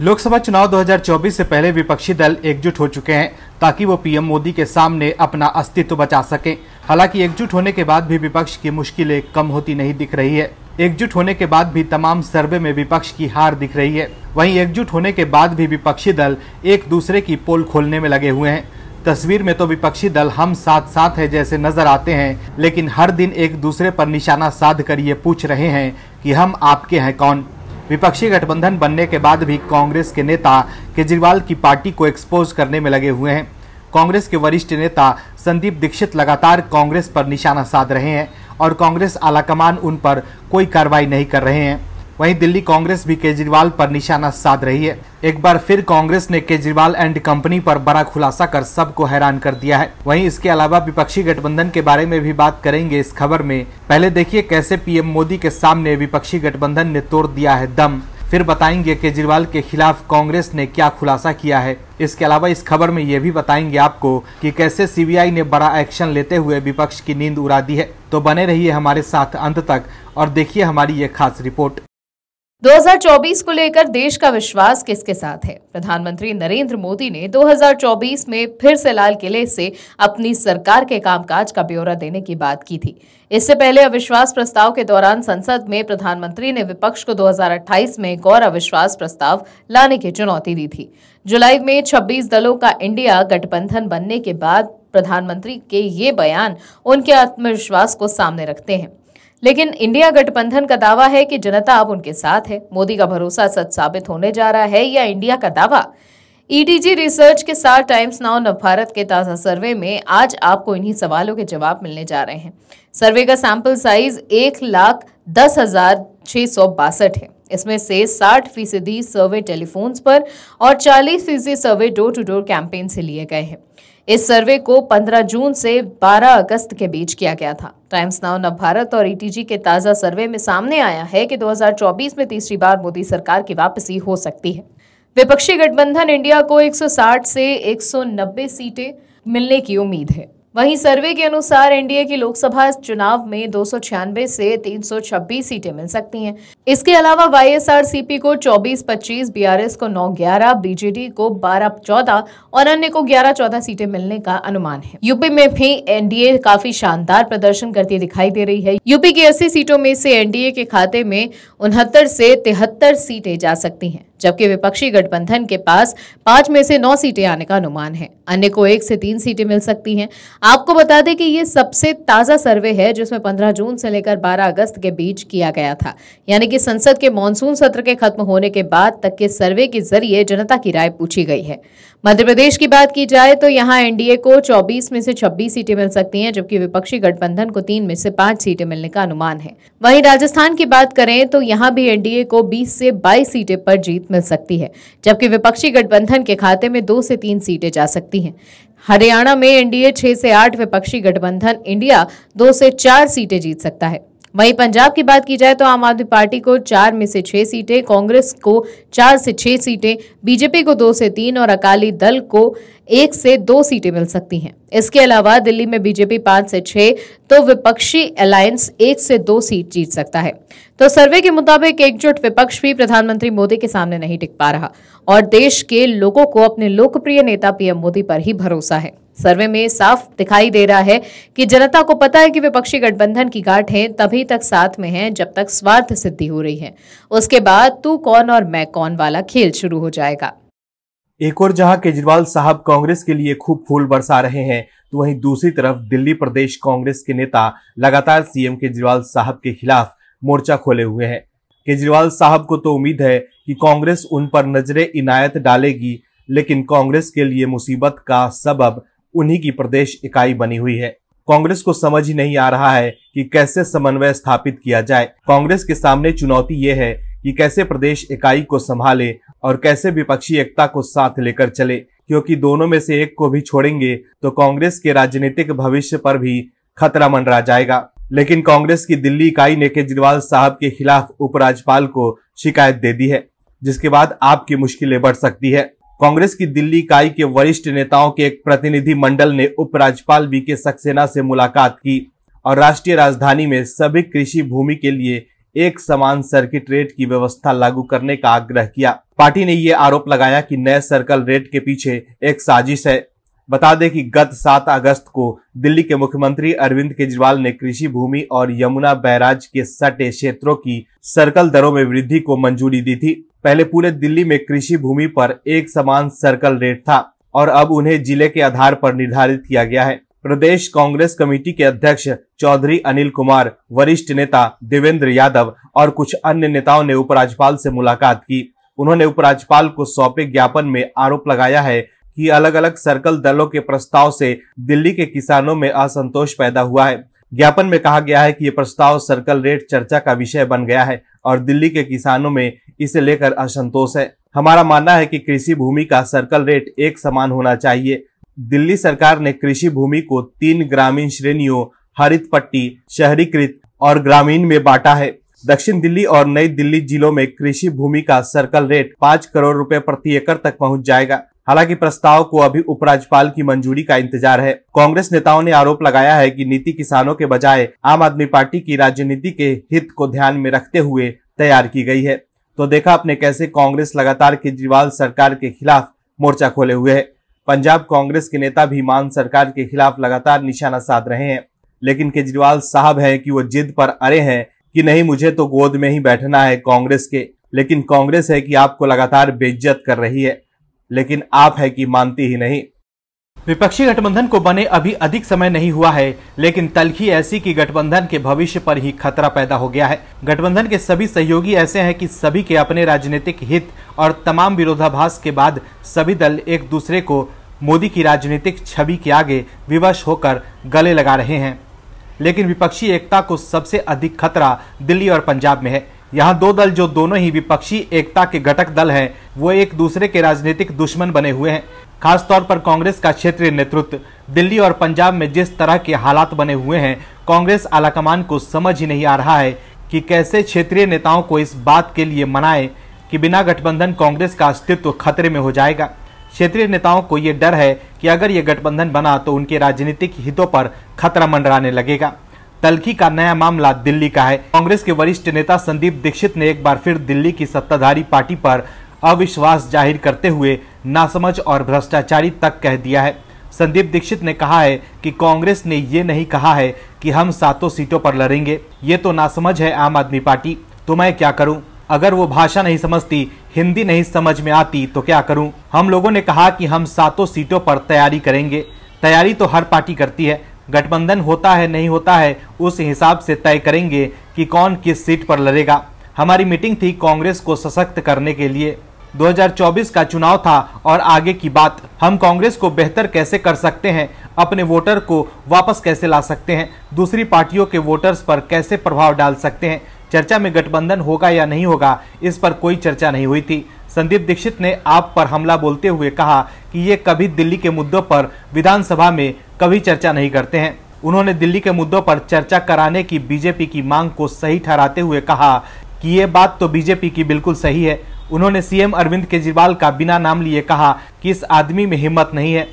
लोकसभा चुनाव 2024 से पहले विपक्षी दल एकजुट हो चुके हैं ताकि वो पीएम मोदी के सामने अपना अस्तित्व बचा सके हालांकि एकजुट होने के बाद भी विपक्ष की मुश्किलें कम होती नहीं दिख रही है एकजुट होने के बाद भी तमाम सर्वे में विपक्ष की हार दिख रही है वहीं एकजुट होने के बाद भी विपक्षी दल एक दूसरे की पोल खोलने में लगे हुए हैं तस्वीर में तो विपक्षी दल हम साथ साथ है जैसे नजर आते हैं लेकिन हर दिन एक दूसरे पर निशाना साध कर ये पूछ रहे हैं कि हम आपके हैं कौन विपक्षी गठबंधन बनने के बाद भी कांग्रेस के नेता केजरीवाल की पार्टी को एक्सपोज करने में लगे हुए हैं कांग्रेस के वरिष्ठ नेता संदीप दीक्षित लगातार कांग्रेस पर निशाना साध रहे हैं और कांग्रेस आलाकमान उन पर कोई कार्रवाई नहीं कर रहे हैं वहीं दिल्ली कांग्रेस भी केजरीवाल पर निशाना साध रही है एक बार फिर कांग्रेस ने केजरीवाल एंड कंपनी पर बड़ा खुलासा कर सबको हैरान कर दिया है वहीं इसके अलावा विपक्षी गठबंधन के बारे में भी बात करेंगे इस खबर में पहले देखिए कैसे पीएम मोदी के सामने विपक्षी गठबंधन ने तोड़ दिया है दम फिर बताएंगे केजरीवाल के खिलाफ कांग्रेस ने क्या खुलासा किया है इसके अलावा इस खबर में ये भी बताएंगे आपको कि कैसे सीबीआई ने बड़ा एक्शन लेते हुए विपक्ष की नींद उड़ा दी है तो बने रहिए हमारे साथ अंत तक और देखिए हमारी ये खास रिपोर्ट 2024 को लेकर देश का विश्वास किसके साथ है प्रधानमंत्री नरेंद्र मोदी ने 2024 में फिर से लाल किले से अपनी सरकार के कामकाज का ब्यौरा देने की बात की थी इससे पहले अविश्वास प्रस्ताव के दौरान संसद में प्रधानमंत्री ने विपक्ष को 2028 में एक और अविश्वास प्रस्ताव लाने की चुनौती दी थी जुलाई में 26 दलों का इंडिया गठबंधन बनने के बाद प्रधानमंत्री के ये बयान उनके आत्मविश्वास को सामने रखते हैं लेकिन इंडिया गठबंधन का दावा है कि जनता अब उनके साथ है मोदी का भरोसा सच साबित होने जा रहा है या इंडिया का दावा ईडीजी e रिसर्च के साथ टाइम्स नाउ भारत के ताज़ा सर्वे में आज आपको इन्हीं सवालों के जवाब मिलने जा रहे हैं सर्वे का सैंपल साइज एक लाख दस हजार छह सौ बासठ है इसमें से 60 फीसदी सर्वे टेलीफोन्स पर और 40 फीसदी survey door to door campaign से लिए गए हैं इस सर्वे को 15 जून से 12 अगस्त के बीच किया गया था टाइम्स नाउ नव भारत और ईटीजी e के ताज़ा सर्वे में सामने आया है कि 2024 में तीसरी बार मोदी सरकार की वापसी हो सकती है विपक्षी गठबंधन इंडिया को 160 से 190 सीटें मिलने की उम्मीद है वहीं सर्वे के अनुसार एनडीए की लोकसभा चुनाव में दो से 326 सीटें मिल सकती हैं इसके अलावा वाईएसआरसीपी को 24, 25, बीआरएस को 9, 11, बीजेडी को 12, 14 और अन्य को 11, 14 सीटें मिलने का अनुमान है यूपी में भी एनडीए काफी शानदार प्रदर्शन करती दिखाई दे रही है यूपी की अस्सी सीटों में से एनडीए के खाते में उनहत्तर से तिहत्तर सीटें जा सकती है जबकि विपक्षी गठबंधन के पास पांच में से नौ सीटें आने का अनुमान है अन्य को एक से तीन सीटें मिल सकती हैं आपको बता दें कि ये सबसे ताज़ा सर्वे है जिसमें 15 जून से लेकर 12 अगस्त के बीच किया गया था यानी कि संसद के मानसून सत्र के खत्म होने के बाद तक के सर्वे के जरिए जनता की राय पूछी गई है मध्य प्रदेश की बात की जाए तो यहाँ एनडीए को 24 में से 26 सीटें मिल सकती हैं जबकि विपक्षी गठबंधन को तीन में से पांच सीटें मिलने का अनुमान है वहीं राजस्थान की बात करें तो यहाँ भी एनडीए को 20 से 22 सीटें पर जीत मिल सकती है जबकि विपक्षी गठबंधन के खाते में दो से तीन सीटें जा सकती हैं हरियाणा में एनडीए छह से आठ विपक्षी गठबंधन इंडिया दो से चार सीटें जीत सकता है वहीं पंजाब की बात की जाए तो आम आदमी पार्टी को चार में से छह सीटें कांग्रेस को चार से छह सीटें बीजेपी को दो से तीन और अकाली दल को एक से दो सीटें मिल सकती हैं इसके अलावा दिल्ली में बीजेपी पांच से छह तो विपक्षी अलायंस एक से दो सीट जीत सकता है तो सर्वे के मुताबिक एकजुट विपक्ष भी प्रधानमंत्री मोदी के सामने नहीं टिक पा रहा और देश के लोगों को अपने लोकप्रिय नेता पीएम मोदी पर ही भरोसा है सर्वे में साफ दिखाई दे रहा है कि जनता को पता है कि विपक्षी गठबंधन की है तभी तक साथ में है जब तक स्वार्थ सिद्धि हो रही है उसके बाद तू कौन और मैं कौन वाला खेल शुरू हो जाएगा एक और जहां केजरीवाल साहब कांग्रेस के लिए खूब फूल बरसा रहे हैं तो वहीं दूसरी तरफ दिल्ली प्रदेश कांग्रेस के नेता लगातार सीएम केजरीवाल साहब के खिलाफ मोर्चा खोले हुए हैं केजरीवाल साहब को तो उम्मीद है कि कांग्रेस उन पर नजरे इनायत डालेगी लेकिन कांग्रेस के लिए मुसीबत का सबब उन्हीं की प्रदेश इकाई बनी हुई है कांग्रेस को समझ ही नहीं आ रहा है कि कैसे समन्वय स्थापित किया जाए कांग्रेस के सामने चुनौती ये है कि कैसे प्रदेश इकाई को संभाले और कैसे विपक्षी एकता को साथ लेकर चले क्योंकि दोनों में से एक को भी छोड़ेंगे तो कांग्रेस के राजनीतिक भविष्य पर भी खतरा मंडरा जाएगा लेकिन कांग्रेस की दिल्ली इकाई ने केजरीवाल साहब के खिलाफ उपराज्यपाल को शिकायत दे दी है जिसके बाद आपकी मुश्किलें बढ़ सकती है कांग्रेस की दिल्ली इकाई के वरिष्ठ नेताओं के एक प्रतिनिधि मंडल ने उपराज्यपाल बी के सक्सेना से मुलाकात की और राष्ट्रीय राजधानी में सभी कृषि भूमि के लिए एक समान सर्किट रेट की व्यवस्था लागू करने का आग्रह किया पार्टी ने ये आरोप लगाया कि नए सर्कल रेट के पीछे एक साजिश है बता दें कि गत 7 अगस्त को दिल्ली के मुख्यमंत्री अरविंद केजरीवाल ने कृषि भूमि और यमुना बैराज के सटे क्षेत्रों की सर्कल दरों में वृद्धि को मंजूरी दी थी पहले पूरे दिल्ली में कृषि भूमि पर एक समान सर्कल रेट था और अब उन्हें जिले के आधार पर निर्धारित किया गया है प्रदेश कांग्रेस कमेटी के अध्यक्ष चौधरी अनिल कुमार वरिष्ठ नेता देवेंद्र यादव और कुछ अन्य नेताओं ने उपराज्यपाल से मुलाकात की उन्होंने उपराज्यपाल को सौंपे ज्ञापन में आरोप लगाया है कि अलग अलग सर्कल दलों के प्रस्ताव से दिल्ली के किसानों में असंतोष पैदा हुआ है ज्ञापन में कहा गया है कि ये प्रस्ताव सर्कल रेट चर्चा का विषय बन गया है और दिल्ली के किसानों में इसे लेकर असंतोष है हमारा मानना है कि कृषि भूमि का सर्कल रेट एक समान होना चाहिए दिल्ली सरकार ने कृषि भूमि को तीन ग्रामीण श्रेणियों हरित पट्टी शहरीकृत और ग्रामीण में बांटा है दक्षिण दिल्ली और नई दिल्ली जिलों में कृषि भूमि का सर्कल रेट पाँच करोड़ रुपए प्रति एकड़ तक पहुंच जाएगा हालांकि प्रस्ताव को अभी उपराज्यपाल की मंजूरी का इंतजार है कांग्रेस नेताओं ने आरोप लगाया है कि नीति किसानों के बजाय आम आदमी पार्टी की राजनीति के हित को ध्यान में रखते हुए तैयार की गई है तो देखा आपने कैसे कांग्रेस लगातार केजरीवाल सरकार के खिलाफ मोर्चा खोले हुए है पंजाब कांग्रेस के नेता भी मान सरकार के खिलाफ लगातार निशाना साध रहे हैं लेकिन केजरीवाल साहब है कि वो जिद पर अरे हैं कि नहीं मुझे तो गोद में ही बैठना है कांग्रेस के लेकिन कांग्रेस है कि आपको लगातार बेइज्जत कर रही है लेकिन आप है कि मानती ही नहीं विपक्षी गठबंधन को बने अभी अधिक समय नहीं हुआ है लेकिन तलखी ऐसी कि गठबंधन के भविष्य पर ही खतरा पैदा हो गया है गठबंधन के सभी सहयोगी ऐसे हैं कि सभी के अपने राजनीतिक हित और तमाम विरोधाभास के बाद सभी दल एक दूसरे को मोदी की राजनीतिक छवि के आगे विवश होकर गले लगा रहे हैं लेकिन विपक्षी एकता को सबसे अधिक खतरा दिल्ली और पंजाब में है यहाँ दो दल जो दोनों ही विपक्षी एकता के घटक दल हैं वो एक दूसरे के राजनीतिक दुश्मन बने हुए हैं खासतौर पर कांग्रेस का क्षेत्रीय नेतृत्व दिल्ली और पंजाब में जिस तरह के हालात बने हुए हैं कांग्रेस आलाकमान को समझ ही नहीं आ रहा है कि कैसे क्षेत्रीय नेताओं को इस बात के लिए मनाए कि बिना गठबंधन कांग्रेस का अस्तित्व खतरे में हो जाएगा क्षेत्रीय नेताओं को ये डर है कि अगर ये गठबंधन बना तो उनके राजनीतिक हितों पर खतरा मंडराने लगेगा तलखी का नया मामला दिल्ली का है कांग्रेस के वरिष्ठ नेता संदीप दीक्षित ने एक बार फिर दिल्ली की सत्ताधारी पार्टी पर अविश्वास जाहिर करते हुए नासमझ और भ्रष्टाचारी तक कह दिया है संदीप दीक्षित ने कहा है कि कांग्रेस ने ये नहीं कहा है कि हम सातों सीटों पर लड़ेंगे ये तो नासमझ है आम आदमी पार्टी तो मैं क्या करूं अगर वो भाषा नहीं समझती हिंदी नहीं समझ में आती तो क्या करूं हम लोगों ने कहा कि हम सातों सीटों पर तैयारी करेंगे तैयारी तो हर पार्टी करती है गठबंधन होता है नहीं होता है उस हिसाब से तय करेंगे कि कौन किस सीट पर लड़ेगा हमारी मीटिंग थी कांग्रेस को सशक्त करने के लिए 2024 का चुनाव था और आगे की बात हम कांग्रेस को बेहतर कैसे कर सकते हैं अपने वोटर को वापस कैसे ला सकते हैं दूसरी पार्टियों के वोटर्स पर कैसे प्रभाव डाल सकते हैं चर्चा में गठबंधन होगा या नहीं होगा इस पर कोई चर्चा नहीं हुई थी संदीप दीक्षित ने आप पर हमला बोलते हुए कहा कि ये कभी दिल्ली के मुद्दों पर विधानसभा में कभी चर्चा नहीं करते हैं उन्होंने दिल्ली के मुद्दों पर चर्चा कराने की बीजेपी की मांग को सही ठहराते हुए कहा कि ये बात तो बीजेपी की बिल्कुल सही है उन्होंने सीएम अरविंद केजरीवाल का बिना नाम लिए कहा कि इस आदमी में हिम्मत नहीं है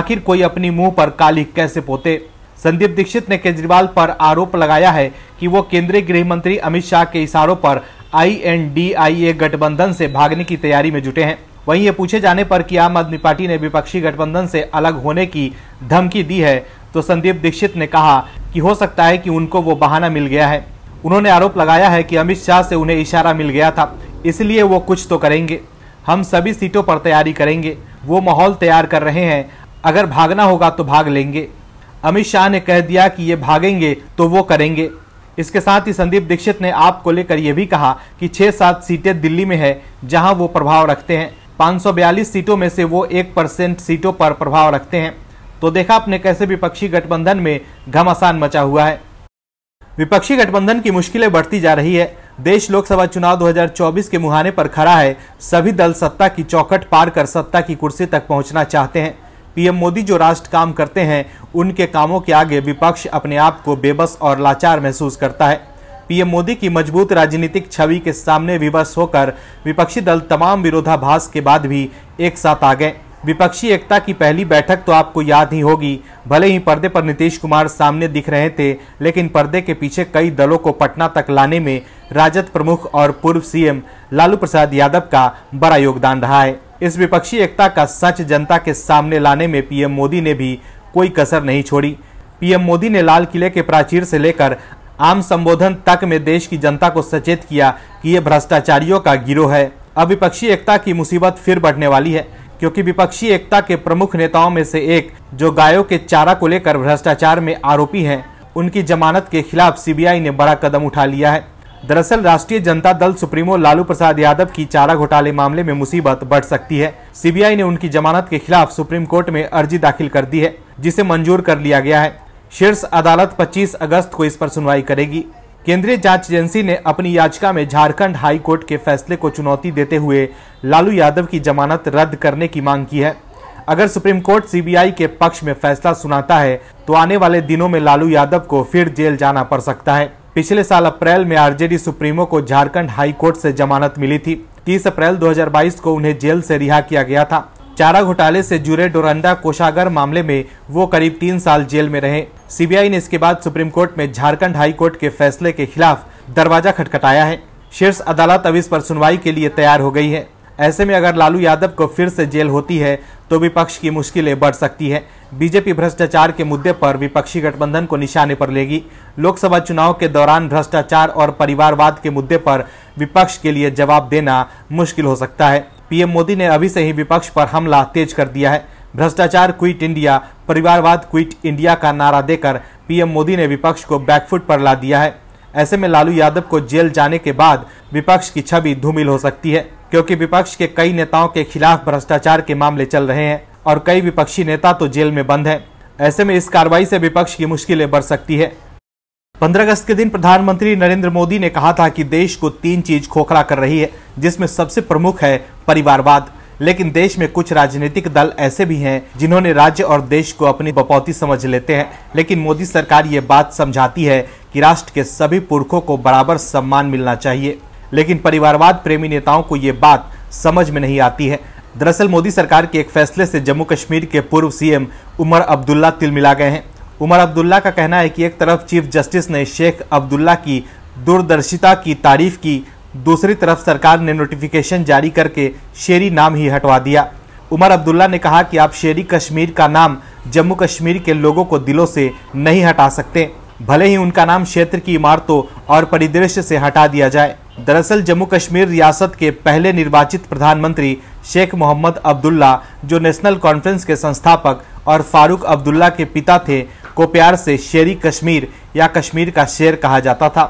आखिर कोई अपनी मुंह पर काली कैसे पोते संदीप दीक्षित ने केजरीवाल पर आरोप लगाया है कि वो केंद्रीय गृह मंत्री अमित शाह के इशारों पर आई गठबंधन से भागने की तैयारी में जुटे हैं वहीं ये पूछे जाने पर कि आम आदमी पार्टी ने विपक्षी गठबंधन से अलग होने की धमकी दी है तो संदीप दीक्षित ने कहा कि हो सकता है कि उनको वो बहाना मिल गया है उन्होंने आरोप लगाया है कि अमित शाह से उन्हें इशारा मिल गया था इसलिए वो कुछ तो करेंगे हम सभी सीटों पर तैयारी करेंगे वो माहौल तैयार कर रहे हैं अगर भागना होगा तो भाग लेंगे अमित शाह ने कह दिया कि ये भागेंगे तो वो करेंगे इसके साथ ही संदीप दीक्षित ने आप को लेकर यह भी कहा कि छह सात सीटें दिल्ली में है जहां वो प्रभाव रखते हैं 542 सीटों में से वो एक परसेंट सीटों पर प्रभाव रखते हैं तो देखा आपने कैसे विपक्षी गठबंधन में घमासान मचा हुआ है विपक्षी गठबंधन की मुश्किलें बढ़ती जा रही है देश लोकसभा चुनाव 2024 के मुहाने पर खड़ा है सभी दल सत्ता की चौखट पार कर सत्ता की कुर्सी तक पहुंचना चाहते हैं पीएम मोदी जो राष्ट्र काम करते हैं उनके कामों के आगे विपक्ष अपने आप को बेबस और लाचार महसूस करता है पीएम मोदी की मजबूत राजनीतिक छवि के सामने विवश होकर विपक्षी दल तमाम विरोधाभास के बाद भी एक साथ आ गए विपक्षी एकता की पहली बैठक तो आपको याद ही होगी भले ही पर्दे पर नीतीश कुमार सामने दिख रहे थे लेकिन पर्दे के पीछे कई दलों को पटना तक लाने में राजद प्रमुख और पूर्व सीएम लालू प्रसाद यादव का बड़ा योगदान रहा है इस विपक्षी एकता का सच जनता के सामने लाने में पीएम मोदी ने भी कोई कसर नहीं छोड़ी पीएम मोदी ने लाल किले के प्राचीर से लेकर आम संबोधन तक में देश की जनता को सचेत किया कि ये भ्रष्टाचारियों का गिरोह है अब विपक्षी एकता की मुसीबत फिर बढ़ने वाली है क्योंकि विपक्षी एकता के प्रमुख नेताओं में से एक जो गायों के चारा को लेकर भ्रष्टाचार में आरोपी हैं उनकी जमानत के खिलाफ सीबीआई ने बड़ा कदम उठा लिया है दरअसल राष्ट्रीय जनता दल सुप्रीमो लालू प्रसाद यादव की चारा घोटाले मामले में मुसीबत बढ़ सकती है सीबीआई ने उनकी जमानत के खिलाफ सुप्रीम कोर्ट में अर्जी दाखिल कर दी है जिसे मंजूर कर लिया गया है शीर्ष अदालत 25 अगस्त को इस पर सुनवाई करेगी केंद्रीय जांच एजेंसी ने अपनी याचिका में झारखंड हाई कोर्ट के फैसले को चुनौती देते हुए लालू यादव की जमानत रद्द करने की मांग की है अगर सुप्रीम कोर्ट सीबीआई के पक्ष में फैसला सुनाता है तो आने वाले दिनों में लालू यादव को फिर जेल जाना पड़ सकता है पिछले साल अप्रैल में आरजेडी सुप्रीमो को झारखंड हाई कोर्ट से जमानत मिली थी 30 अप्रैल 2022 को उन्हें जेल से रिहा किया गया था चारा घोटाले से जुड़े डोरंडा कोषागर मामले में वो करीब तीन साल जेल में रहे सीबीआई ने इसके बाद सुप्रीम कोर्ट में झारखंड हाई कोर्ट के फैसले के खिलाफ दरवाजा खटखटाया है शीर्ष अदालत अब इस पर सुनवाई के लिए तैयार हो गई है ऐसे में अगर लालू यादव को फिर से जेल होती है तो विपक्ष की मुश्किलें बढ़ सकती है बीजेपी भ्रष्टाचार के मुद्दे पर विपक्षी गठबंधन को निशाने पर लेगी लोकसभा चुनाव के दौरान भ्रष्टाचार और परिवारवाद के मुद्दे पर विपक्ष के लिए जवाब देना मुश्किल हो सकता है पीएम मोदी ने अभी से ही विपक्ष पर हमला तेज कर दिया है भ्रष्टाचार क्विट इंडिया परिवारवाद क्विट इंडिया का नारा देकर पीएम मोदी ने विपक्ष को बैकफुट पर ला दिया है ऐसे में लालू यादव को जेल जाने के बाद विपक्ष की छवि धूमिल हो सकती है क्योंकि विपक्ष के कई नेताओं के खिलाफ भ्रष्टाचार के मामले चल रहे हैं और कई विपक्षी नेता तो जेल में बंद हैं ऐसे में इस कार्रवाई से विपक्ष की मुश्किलें बढ़ सकती है पंद्रह अगस्त के दिन प्रधानमंत्री नरेंद्र मोदी ने कहा था कि देश को तीन चीज खोखला कर रही है जिसमें सबसे प्रमुख है परिवारवाद लेकिन देश में कुछ राजनीतिक दल ऐसे भी हैं जिन्होंने राज्य और देश को अपनी बपौती समझ लेते हैं लेकिन मोदी सरकार ये बात समझाती है कि राष्ट्र के सभी पुरखों को बराबर सम्मान मिलना चाहिए लेकिन परिवारवाद प्रेमी नेताओं को ये बात समझ में नहीं आती है दरअसल मोदी सरकार के एक फैसले से जम्मू कश्मीर के पूर्व सीएम उमर अब्दुल्ला तिलमिला गए हैं उमर अब्दुल्ला का कहना है कि एक तरफ चीफ जस्टिस ने शेख अब्दुल्ला की दूरदर्शिता की तारीफ की दूसरी तरफ सरकार ने नोटिफिकेशन जारी करके शेरी नाम ही हटवा दिया उमर अब्दुल्ला ने कहा कि आप शेरी कश्मीर का नाम जम्मू कश्मीर के लोगों को दिलों से नहीं हटा सकते भले ही उनका नाम क्षेत्र की इमारतों और परिदृश्य से हटा दिया जाए दरअसल जम्मू कश्मीर रियासत के पहले निर्वाचित प्रधानमंत्री शेख मोहम्मद अब्दुल्ला जो नेशनल कॉन्फ्रेंस के संस्थापक और फारूक अब्दुल्ला के पिता थे को प्यार से शेरी कश्मीर या कश्मीर का शेर कहा जाता था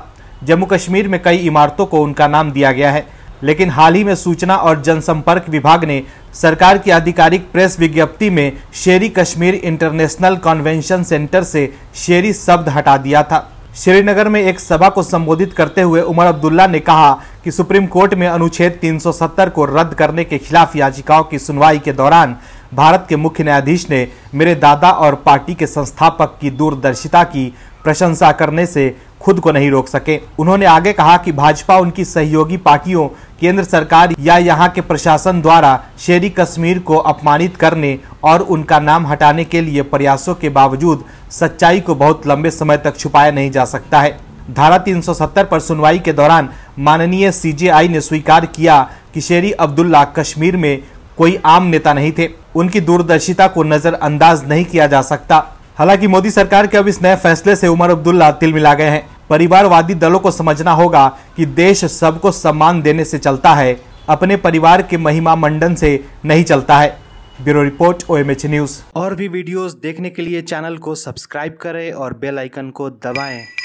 जम्मू कश्मीर में कई इमारतों को उनका नाम दिया गया है लेकिन हाल ही में सूचना और जनसंपर्क विभाग ने सरकार की आधिकारिक प्रेस विज्ञप्ति में शेरी कश्मीर इंटरनेशनल कॉन्वेंशन सेंटर से शेरी शब्द हटा दिया था श्रीनगर में एक सभा को संबोधित करते हुए उमर अब्दुल्ला ने कहा कि सुप्रीम कोर्ट में अनुच्छेद 370 को रद्द करने के खिलाफ याचिकाओं की सुनवाई के दौरान भारत के मुख्य न्यायाधीश ने मेरे दादा और पार्टी के संस्थापक की दूरदर्शिता की प्रशंसा करने से खुद को नहीं रोक सके उन्होंने आगे कहा कि भाजपा उनकी सहयोगी पार्टियों केंद्र सरकार या यहाँ के प्रशासन द्वारा शेरी कश्मीर को अपमानित करने और उनका नाम हटाने के लिए प्रयासों के बावजूद सच्चाई को बहुत लंबे समय तक छुपाया नहीं जा सकता है धारा 370 पर सुनवाई के दौरान माननीय सीजेआई ने स्वीकार किया कि शेरी अब्दुल्ला कश्मीर में कोई आम नेता नहीं थे उनकी दूरदर्शिता को नजरअंदाज नहीं किया जा सकता हालांकि मोदी सरकार के अब इस नए फैसले से उमर अब्दुल्ला तिल मिला गए हैं परिवारवादी दलों को समझना होगा कि देश सबको सम्मान देने से चलता है अपने परिवार के महिमा मंडन से नहीं चलता है ब्यूरो रिपोर्ट ओ न्यूज और भी वीडियोस देखने के लिए चैनल को सब्सक्राइब करें और बेल आइकन को दबाएं